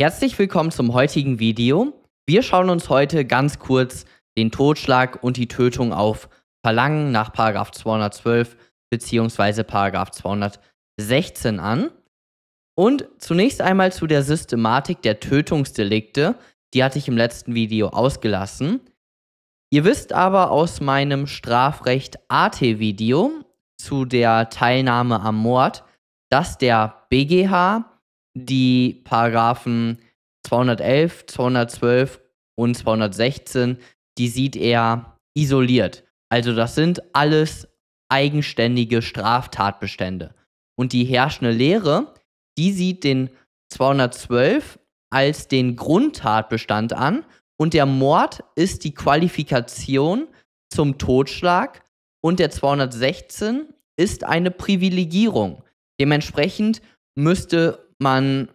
Herzlich willkommen zum heutigen Video. Wir schauen uns heute ganz kurz den Totschlag und die Tötung auf Verlangen nach 212 bzw. 216 an. Und zunächst einmal zu der Systematik der Tötungsdelikte. Die hatte ich im letzten Video ausgelassen. Ihr wisst aber aus meinem Strafrecht AT-Video zu der Teilnahme am Mord, dass der BGH die Paragraphen 211, 212 und 216, die sieht er isoliert. Also das sind alles eigenständige Straftatbestände. Und die herrschende Lehre, die sieht den 212 als den Grundtatbestand an und der Mord ist die Qualifikation zum Totschlag und der 216 ist eine Privilegierung. Dementsprechend müsste man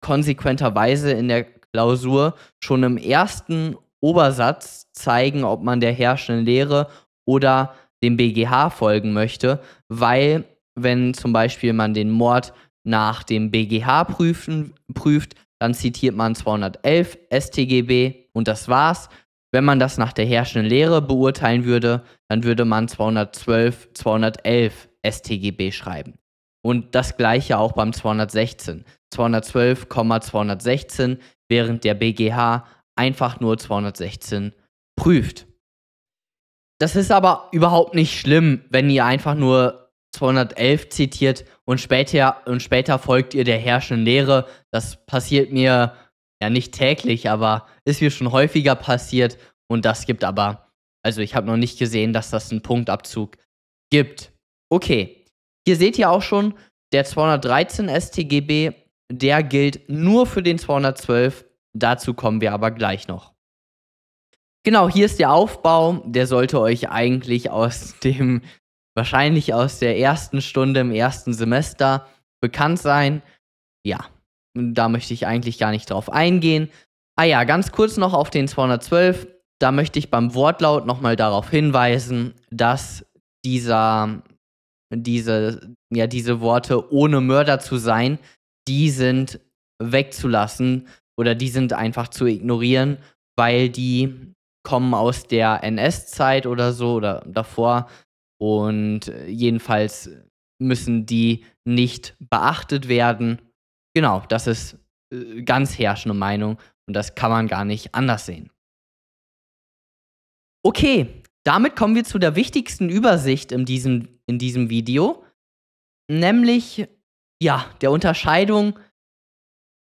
konsequenterweise in der Klausur schon im ersten Obersatz zeigen, ob man der herrschenden Lehre oder dem BGH folgen möchte, weil wenn zum Beispiel man den Mord nach dem BGH prüfen, prüft, dann zitiert man 211 StGB und das war's. Wenn man das nach der herrschenden Lehre beurteilen würde, dann würde man 212, 211 StGB schreiben. Und das gleiche auch beim 216. 212,216, während der BGH einfach nur 216 prüft. Das ist aber überhaupt nicht schlimm, wenn ihr einfach nur 211 zitiert und später, und später folgt ihr der herrschenden Lehre. Das passiert mir ja nicht täglich, aber ist mir schon häufiger passiert und das gibt aber, also ich habe noch nicht gesehen, dass das einen Punktabzug gibt. Okay, hier seht ihr auch schon, der 213 STGB, der gilt nur für den 212. Dazu kommen wir aber gleich noch. Genau, hier ist der Aufbau. Der sollte euch eigentlich aus dem, wahrscheinlich aus der ersten Stunde im ersten Semester bekannt sein. Ja, da möchte ich eigentlich gar nicht drauf eingehen. Ah ja, ganz kurz noch auf den 212. Da möchte ich beim Wortlaut nochmal darauf hinweisen, dass dieser diese, ja, diese Worte, ohne Mörder zu sein, die sind wegzulassen oder die sind einfach zu ignorieren, weil die kommen aus der NS-Zeit oder so oder davor und äh, jedenfalls müssen die nicht beachtet werden. Genau, das ist äh, ganz herrschende Meinung und das kann man gar nicht anders sehen. Okay, damit kommen wir zu der wichtigsten Übersicht in diesem, in diesem Video, nämlich ja, der Unterscheidung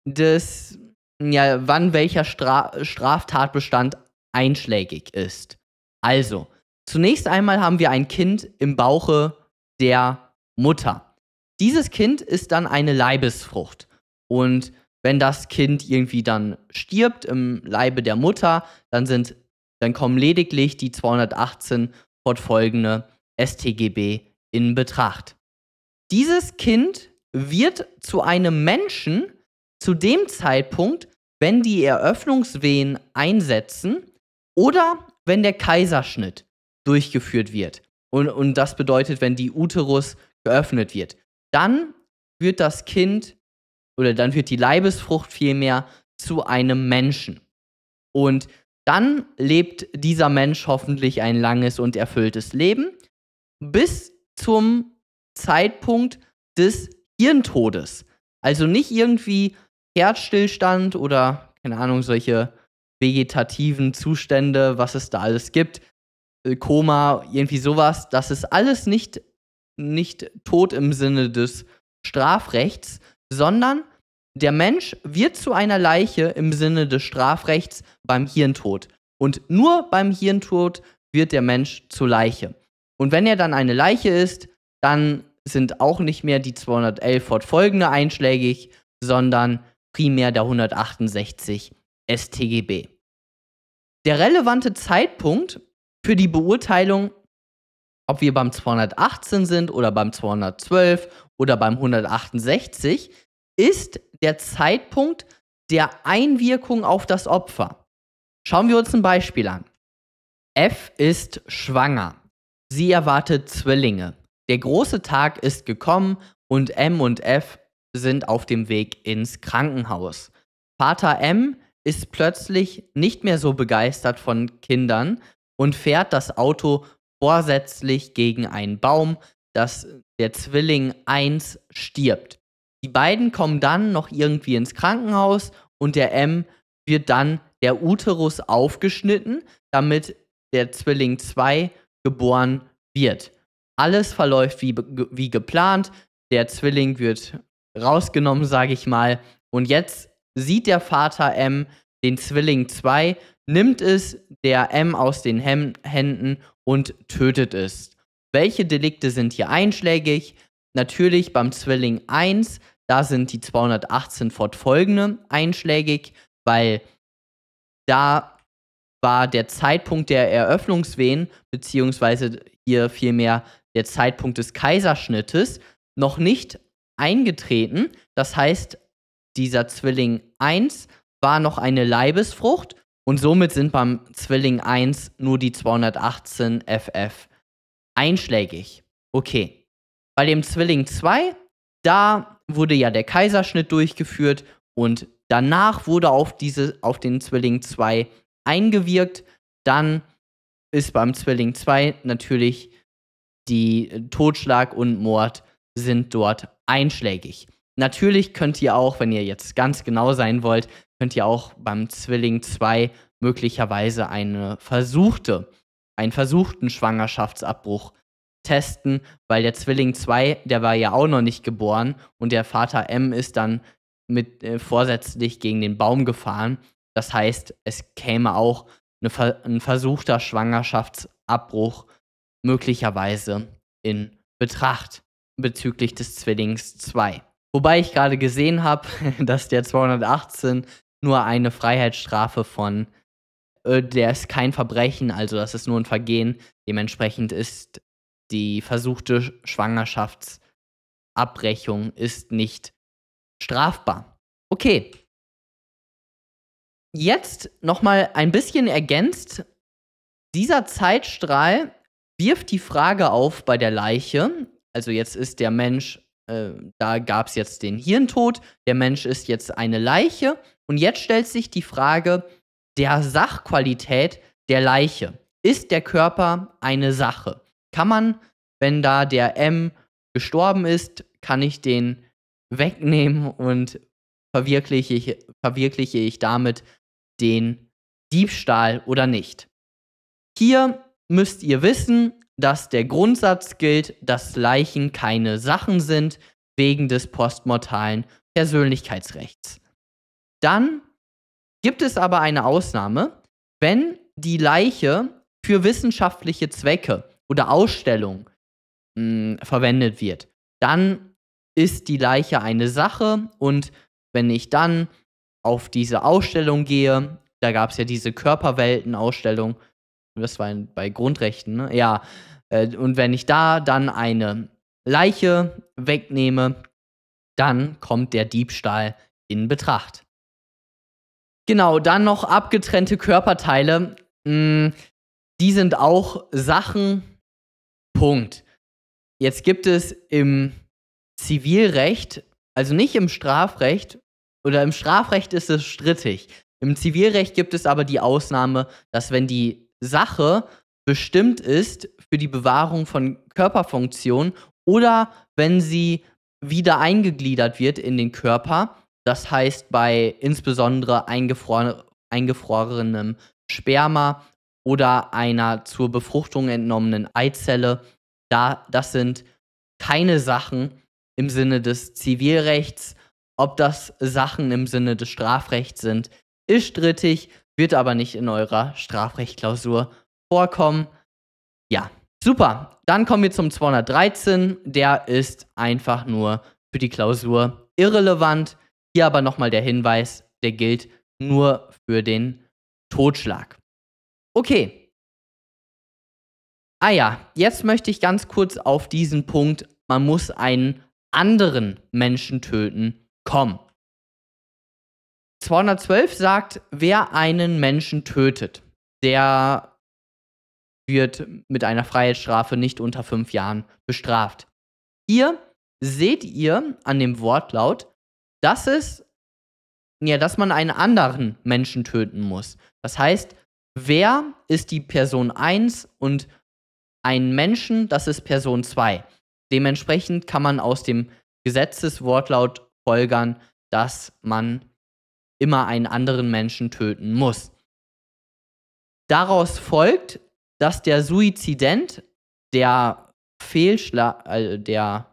des, ja, wann welcher Stra Straftatbestand einschlägig ist. Also, zunächst einmal haben wir ein Kind im Bauche der Mutter. Dieses Kind ist dann eine Leibesfrucht. Und wenn das Kind irgendwie dann stirbt im Leibe der Mutter, dann sind dann kommen lediglich die 218 fortfolgende STGB in Betracht. Dieses Kind wird zu einem Menschen zu dem Zeitpunkt, wenn die Eröffnungswehen einsetzen oder wenn der Kaiserschnitt durchgeführt wird. Und, und das bedeutet, wenn die Uterus geöffnet wird. Dann wird das Kind oder dann wird die Leibesfrucht vielmehr zu einem Menschen. Und dann lebt dieser Mensch hoffentlich ein langes und erfülltes Leben bis zum Zeitpunkt des Hirntodes. Also nicht irgendwie Herzstillstand oder, keine Ahnung, solche vegetativen Zustände, was es da alles gibt, äh, Koma, irgendwie sowas. Das ist alles nicht, nicht tot im Sinne des Strafrechts, sondern der Mensch wird zu einer Leiche im Sinne des Strafrechts, beim Hirntod. Und nur beim Hirntod wird der Mensch zur Leiche. Und wenn er dann eine Leiche ist, dann sind auch nicht mehr die 211 fortfolgende einschlägig, sondern primär der 168 STGB. Der relevante Zeitpunkt für die Beurteilung, ob wir beim 218 sind oder beim 212 oder beim 168, ist der Zeitpunkt der Einwirkung auf das Opfer. Schauen wir uns ein Beispiel an. F ist schwanger. Sie erwartet Zwillinge. Der große Tag ist gekommen und M und F sind auf dem Weg ins Krankenhaus. Vater M ist plötzlich nicht mehr so begeistert von Kindern und fährt das Auto vorsätzlich gegen einen Baum, dass der Zwilling 1 stirbt. Die beiden kommen dann noch irgendwie ins Krankenhaus und der M wird dann der Uterus aufgeschnitten, damit der Zwilling 2 geboren wird. Alles verläuft wie, wie geplant. Der Zwilling wird rausgenommen, sage ich mal. Und jetzt sieht der Vater M den Zwilling 2, nimmt es der M aus den Hem Händen und tötet es. Welche Delikte sind hier einschlägig? Natürlich beim Zwilling 1, da sind die 218 fortfolgende einschlägig weil da war der Zeitpunkt der Eröffnungswehen, beziehungsweise hier vielmehr der Zeitpunkt des Kaiserschnittes, noch nicht eingetreten. Das heißt, dieser Zwilling 1 war noch eine Leibesfrucht und somit sind beim Zwilling 1 nur die 218 FF einschlägig. Okay. Bei dem Zwilling 2, da wurde ja der Kaiserschnitt durchgeführt und Danach wurde auf, diese, auf den Zwilling 2 eingewirkt. Dann ist beim Zwilling 2 natürlich die äh, Totschlag und Mord sind dort einschlägig. Natürlich könnt ihr auch, wenn ihr jetzt ganz genau sein wollt, könnt ihr auch beim Zwilling 2 möglicherweise eine versuchte, einen versuchten Schwangerschaftsabbruch testen, weil der Zwilling 2, der war ja auch noch nicht geboren und der Vater M ist dann mit äh, vorsätzlich gegen den Baum gefahren. Das heißt, es käme auch eine, ein versuchter Schwangerschaftsabbruch möglicherweise in Betracht bezüglich des Zwillings 2. Wobei ich gerade gesehen habe, dass der 218 nur eine Freiheitsstrafe von, äh, der ist kein Verbrechen, also das ist nur ein Vergehen. Dementsprechend ist die versuchte Schwangerschaftsabbrechung ist nicht strafbar. Okay. Jetzt nochmal ein bisschen ergänzt. Dieser Zeitstrahl wirft die Frage auf bei der Leiche. Also jetzt ist der Mensch, äh, da gab es jetzt den Hirntod, der Mensch ist jetzt eine Leiche. Und jetzt stellt sich die Frage der Sachqualität der Leiche. Ist der Körper eine Sache? Kann man, wenn da der M gestorben ist, kann ich den wegnehmen und verwirkliche ich, verwirkliche ich damit den Diebstahl oder nicht. Hier müsst ihr wissen, dass der Grundsatz gilt, dass Leichen keine Sachen sind, wegen des postmortalen Persönlichkeitsrechts. Dann gibt es aber eine Ausnahme, wenn die Leiche für wissenschaftliche Zwecke oder Ausstellungen hm, verwendet wird. Dann ist die Leiche eine Sache und wenn ich dann auf diese Ausstellung gehe, da gab es ja diese Körperwelten-Ausstellung, das war bei Grundrechten, ne? ja, äh, und wenn ich da dann eine Leiche wegnehme, dann kommt der Diebstahl in Betracht. Genau, dann noch abgetrennte Körperteile. Hm, die sind auch Sachen. Punkt. Jetzt gibt es im Zivilrecht, also nicht im Strafrecht, oder im Strafrecht ist es strittig. Im Zivilrecht gibt es aber die Ausnahme, dass wenn die Sache bestimmt ist für die Bewahrung von Körperfunktion oder wenn sie wieder eingegliedert wird in den Körper, das heißt bei insbesondere eingefroren, eingefrorenem Sperma oder einer zur Befruchtung entnommenen Eizelle, da das sind keine Sachen, im Sinne des Zivilrechts, ob das Sachen im Sinne des Strafrechts sind, ist strittig, wird aber nicht in eurer Strafrechtklausur vorkommen. Ja, super. Dann kommen wir zum 213. Der ist einfach nur für die Klausur irrelevant. Hier aber nochmal der Hinweis, der gilt nur für den Totschlag. Okay. Ah ja, jetzt möchte ich ganz kurz auf diesen Punkt, man muss einen anderen Menschen töten, komm. 212 sagt, wer einen Menschen tötet, der wird mit einer Freiheitsstrafe nicht unter fünf Jahren bestraft. Hier seht ihr an dem Wortlaut, dass es, ja, dass man einen anderen Menschen töten muss. Das heißt, wer ist die Person 1 und einen Menschen, das ist Person 2. Dementsprechend kann man aus dem Gesetzeswortlaut folgern, dass man immer einen anderen Menschen töten muss. Daraus folgt, dass der Suizident, der Fehlschlag, äh, der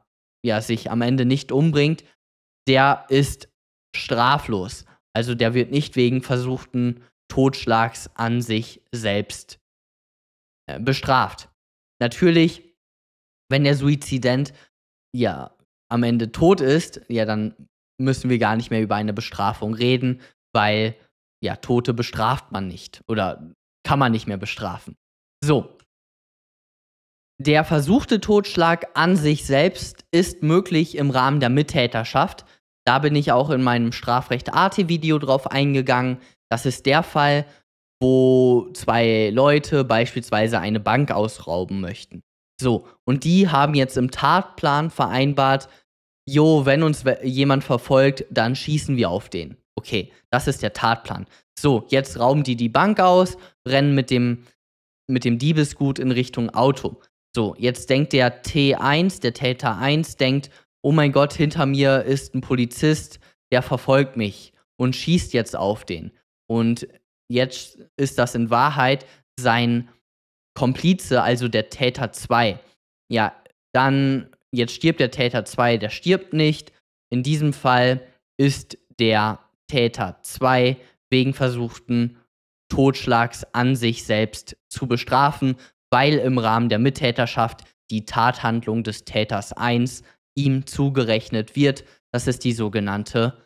ja, sich am Ende nicht umbringt, der ist straflos. Also der wird nicht wegen versuchten Totschlags an sich selbst äh, bestraft. Natürlich wenn der Suizident ja am Ende tot ist, ja, dann müssen wir gar nicht mehr über eine Bestrafung reden, weil ja, Tote bestraft man nicht oder kann man nicht mehr bestrafen. So. Der versuchte Totschlag an sich selbst ist möglich im Rahmen der Mittäterschaft. Da bin ich auch in meinem Strafrecht AT-Video drauf eingegangen. Das ist der Fall, wo zwei Leute beispielsweise eine Bank ausrauben möchten. So, und die haben jetzt im Tatplan vereinbart, jo, wenn uns jemand verfolgt, dann schießen wir auf den. Okay, das ist der Tatplan. So, jetzt rauben die die Bank aus, rennen mit dem, mit dem Diebesgut in Richtung Auto. So, jetzt denkt der T1, der Täter 1, denkt, oh mein Gott, hinter mir ist ein Polizist, der verfolgt mich und schießt jetzt auf den. Und jetzt ist das in Wahrheit sein Komplize, also der Täter 2. Ja, dann, jetzt stirbt der Täter 2, der stirbt nicht. In diesem Fall ist der Täter 2 wegen versuchten Totschlags an sich selbst zu bestrafen, weil im Rahmen der Mittäterschaft die Tathandlung des Täters 1 ihm zugerechnet wird. Das ist die sogenannte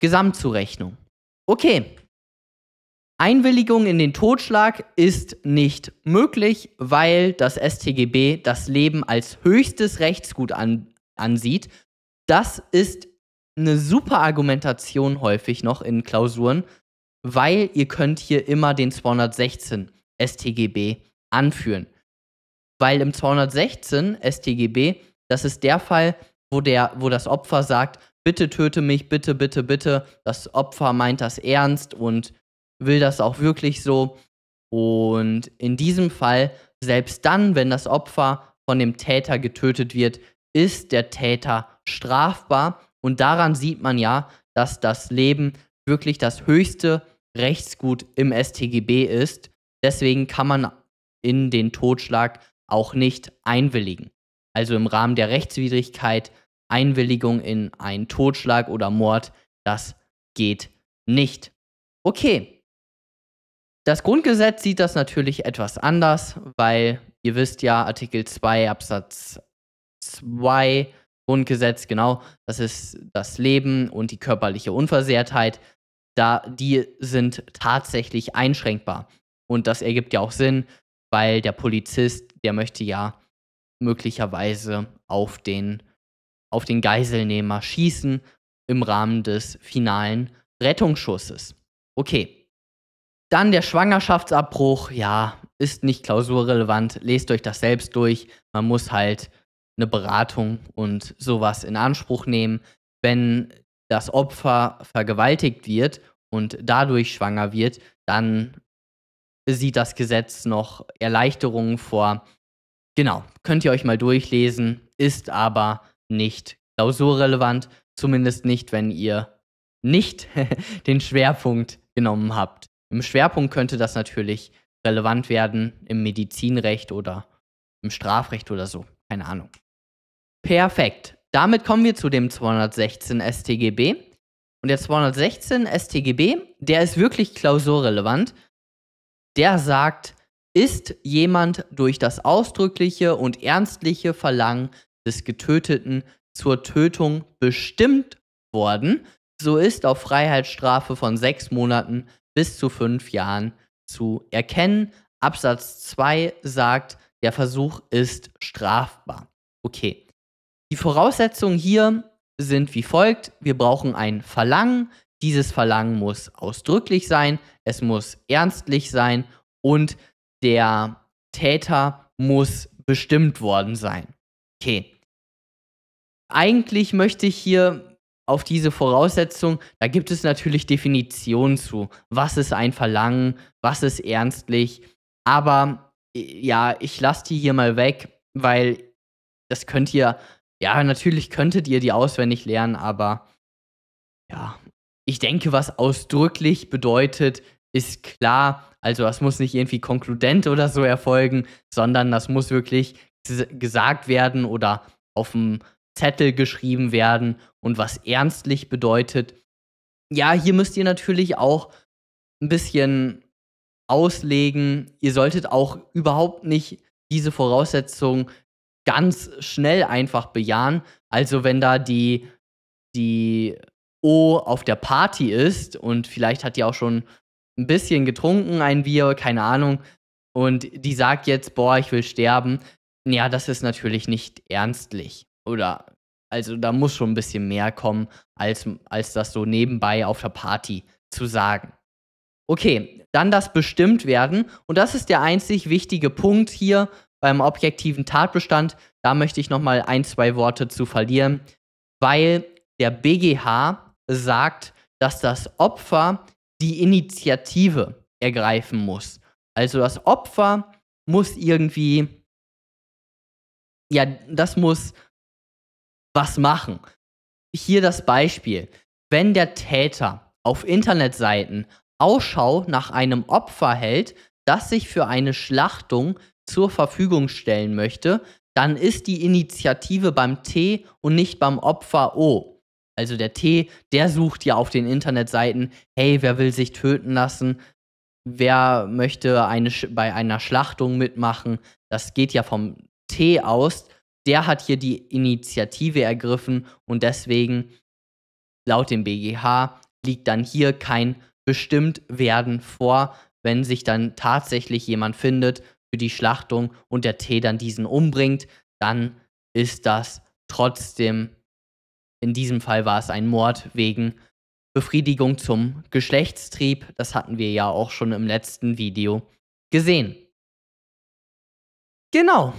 Gesamtzurechnung. Okay, Einwilligung in den Totschlag ist nicht möglich, weil das StGB das Leben als höchstes Rechtsgut an, ansieht. Das ist eine super Argumentation häufig noch in Klausuren, weil ihr könnt hier immer den 216 StGB anführen. Weil im 216 StGB, das ist der Fall, wo, der, wo das Opfer sagt, bitte töte mich, bitte, bitte, bitte. Das Opfer meint das ernst und will das auch wirklich so. Und in diesem Fall, selbst dann, wenn das Opfer von dem Täter getötet wird, ist der Täter strafbar. Und daran sieht man ja, dass das Leben wirklich das höchste Rechtsgut im STGB ist. Deswegen kann man in den Totschlag auch nicht einwilligen. Also im Rahmen der Rechtswidrigkeit Einwilligung in einen Totschlag oder Mord, das geht nicht. Okay, das Grundgesetz sieht das natürlich etwas anders, weil ihr wisst ja, Artikel 2 Absatz 2 Grundgesetz, genau, das ist das Leben und die körperliche Unversehrtheit, da die sind tatsächlich einschränkbar. Und das ergibt ja auch Sinn, weil der Polizist, der möchte ja möglicherweise auf den, auf den Geiselnehmer schießen im Rahmen des finalen Rettungsschusses. Okay, dann der Schwangerschaftsabbruch, ja, ist nicht klausurrelevant. Lest euch das selbst durch. Man muss halt eine Beratung und sowas in Anspruch nehmen. Wenn das Opfer vergewaltigt wird und dadurch schwanger wird, dann sieht das Gesetz noch Erleichterungen vor. Genau, könnt ihr euch mal durchlesen, ist aber nicht klausurrelevant, zumindest nicht, wenn ihr nicht den Schwerpunkt genommen habt. Im Schwerpunkt könnte das natürlich relevant werden im Medizinrecht oder im Strafrecht oder so. Keine Ahnung. Perfekt. Damit kommen wir zu dem 216 StGB. Und der 216 StGB, der ist wirklich klausurrelevant. Der sagt, ist jemand durch das ausdrückliche und ernstliche Verlangen des Getöteten zur Tötung bestimmt worden, so ist auf Freiheitsstrafe von sechs Monaten bis zu fünf Jahren zu erkennen. Absatz 2 sagt, der Versuch ist strafbar. Okay. Die Voraussetzungen hier sind wie folgt. Wir brauchen ein Verlangen. Dieses Verlangen muss ausdrücklich sein, es muss ernstlich sein und der Täter muss bestimmt worden sein. Okay. Eigentlich möchte ich hier auf diese Voraussetzung, da gibt es natürlich Definitionen zu. Was ist ein Verlangen? Was ist ernstlich? Aber äh, ja, ich lasse die hier mal weg, weil das könnt ihr, ja, natürlich könntet ihr die auswendig lernen, aber ja, ich denke, was ausdrücklich bedeutet, ist klar. Also das muss nicht irgendwie konkludent oder so erfolgen, sondern das muss wirklich gesagt werden oder auf dem Zettel geschrieben werden und was ernstlich bedeutet. Ja, hier müsst ihr natürlich auch ein bisschen auslegen. Ihr solltet auch überhaupt nicht diese Voraussetzung ganz schnell einfach bejahen. Also wenn da die, die O auf der Party ist und vielleicht hat die auch schon ein bisschen getrunken, ein Bier, keine Ahnung, und die sagt jetzt, boah, ich will sterben. Ja, das ist natürlich nicht ernstlich. Oder also da muss schon ein bisschen mehr kommen, als, als das so nebenbei auf der Party zu sagen. Okay, dann das bestimmt werden. Und das ist der einzig wichtige Punkt hier beim objektiven Tatbestand. Da möchte ich nochmal ein, zwei Worte zu verlieren, weil der BGH sagt, dass das Opfer die Initiative ergreifen muss. Also das Opfer muss irgendwie, ja, das muss was machen. Hier das Beispiel. Wenn der Täter auf Internetseiten Ausschau nach einem Opfer hält, das sich für eine Schlachtung zur Verfügung stellen möchte, dann ist die Initiative beim T und nicht beim Opfer O. Also der T, der sucht ja auf den Internetseiten, hey, wer will sich töten lassen? Wer möchte eine, bei einer Schlachtung mitmachen? Das geht ja vom T aus der hat hier die Initiative ergriffen und deswegen laut dem BGH liegt dann hier kein Bestimmtwerden vor, wenn sich dann tatsächlich jemand findet für die Schlachtung und der T dann diesen umbringt, dann ist das trotzdem, in diesem Fall war es ein Mord wegen Befriedigung zum Geschlechtstrieb, das hatten wir ja auch schon im letzten Video gesehen. Genau,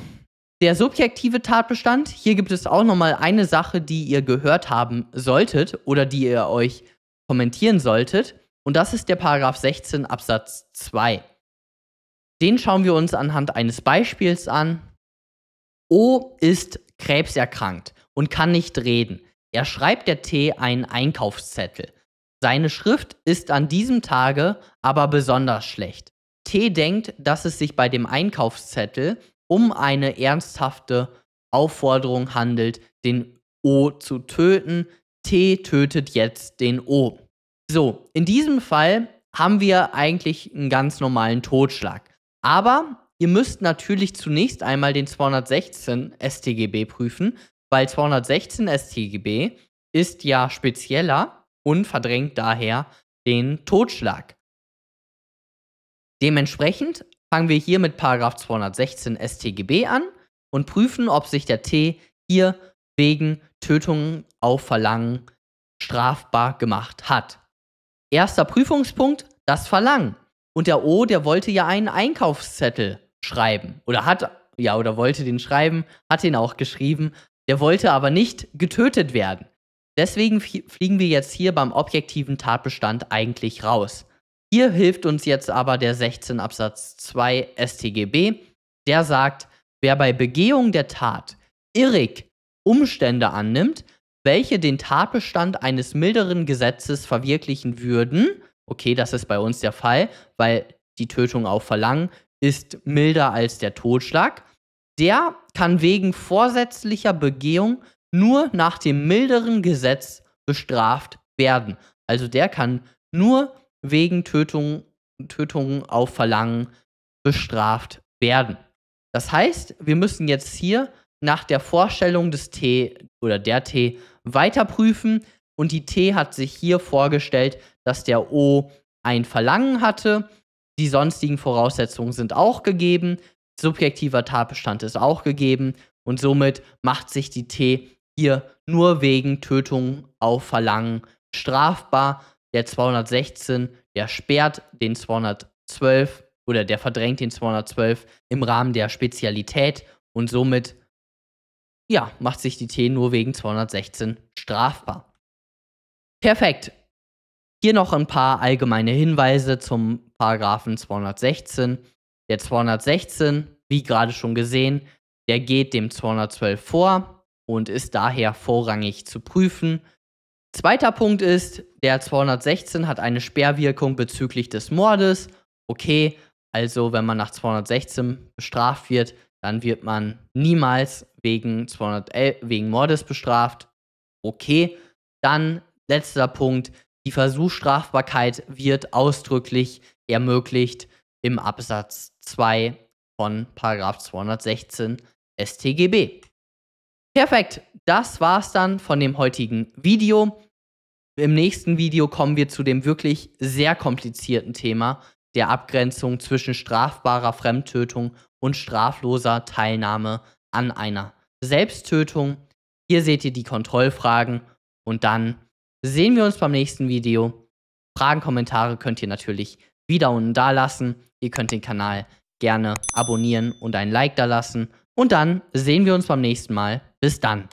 der subjektive Tatbestand. Hier gibt es auch nochmal eine Sache, die ihr gehört haben solltet oder die ihr euch kommentieren solltet. Und das ist der Paragraph 16 Absatz 2. Den schauen wir uns anhand eines Beispiels an. O ist krebserkrankt und kann nicht reden. Er schreibt der T einen Einkaufszettel. Seine Schrift ist an diesem Tage aber besonders schlecht. T denkt, dass es sich bei dem Einkaufszettel um eine ernsthafte Aufforderung handelt, den O zu töten. T tötet jetzt den O. So, in diesem Fall haben wir eigentlich einen ganz normalen Totschlag. Aber ihr müsst natürlich zunächst einmal den 216 StGB prüfen, weil 216 StGB ist ja spezieller und verdrängt daher den Totschlag. Dementsprechend fangen wir hier mit Paragraph 216 StGB an und prüfen, ob sich der T hier wegen Tötung auf Verlangen strafbar gemacht hat. Erster Prüfungspunkt, das Verlangen. Und der O, der wollte ja einen Einkaufszettel schreiben oder hat, ja, oder wollte den schreiben, hat den auch geschrieben, der wollte aber nicht getötet werden. Deswegen fliegen wir jetzt hier beim objektiven Tatbestand eigentlich raus. Hier hilft uns jetzt aber der 16 Absatz 2 StGB. Der sagt, wer bei Begehung der Tat irrig Umstände annimmt, welche den Tatbestand eines milderen Gesetzes verwirklichen würden, okay, das ist bei uns der Fall, weil die Tötung auf Verlangen ist milder als der Totschlag, der kann wegen vorsätzlicher Begehung nur nach dem milderen Gesetz bestraft werden. Also der kann nur wegen Tötung, Tötung auf Verlangen bestraft werden. Das heißt, wir müssen jetzt hier nach der Vorstellung des T oder der T weiter prüfen. Und die T hat sich hier vorgestellt, dass der O ein Verlangen hatte. Die sonstigen Voraussetzungen sind auch gegeben. Subjektiver Tatbestand ist auch gegeben. Und somit macht sich die T hier nur wegen Tötung auf Verlangen strafbar der 216, der sperrt den 212 oder der verdrängt den 212 im Rahmen der Spezialität und somit ja, macht sich die T nur wegen 216 strafbar. Perfekt. Hier noch ein paar allgemeine Hinweise zum Paragraphen 216. Der 216, wie gerade schon gesehen, der geht dem 212 vor und ist daher vorrangig zu prüfen. Zweiter Punkt ist, der 216 hat eine Sperrwirkung bezüglich des Mordes. Okay, also wenn man nach 216 bestraft wird, dann wird man niemals wegen, 211, wegen Mordes bestraft. Okay, dann letzter Punkt, die Versuchsstrafbarkeit wird ausdrücklich ermöglicht im Absatz 2 von 216 StGB. Perfekt, das war's dann von dem heutigen Video. Im nächsten Video kommen wir zu dem wirklich sehr komplizierten Thema der Abgrenzung zwischen strafbarer Fremdtötung und strafloser Teilnahme an einer Selbsttötung. Hier seht ihr die Kontrollfragen und dann sehen wir uns beim nächsten Video. Fragen, Kommentare könnt ihr natürlich wieder unten da lassen. Ihr könnt den Kanal gerne abonnieren und ein Like da lassen. Und dann sehen wir uns beim nächsten Mal. Bis dann.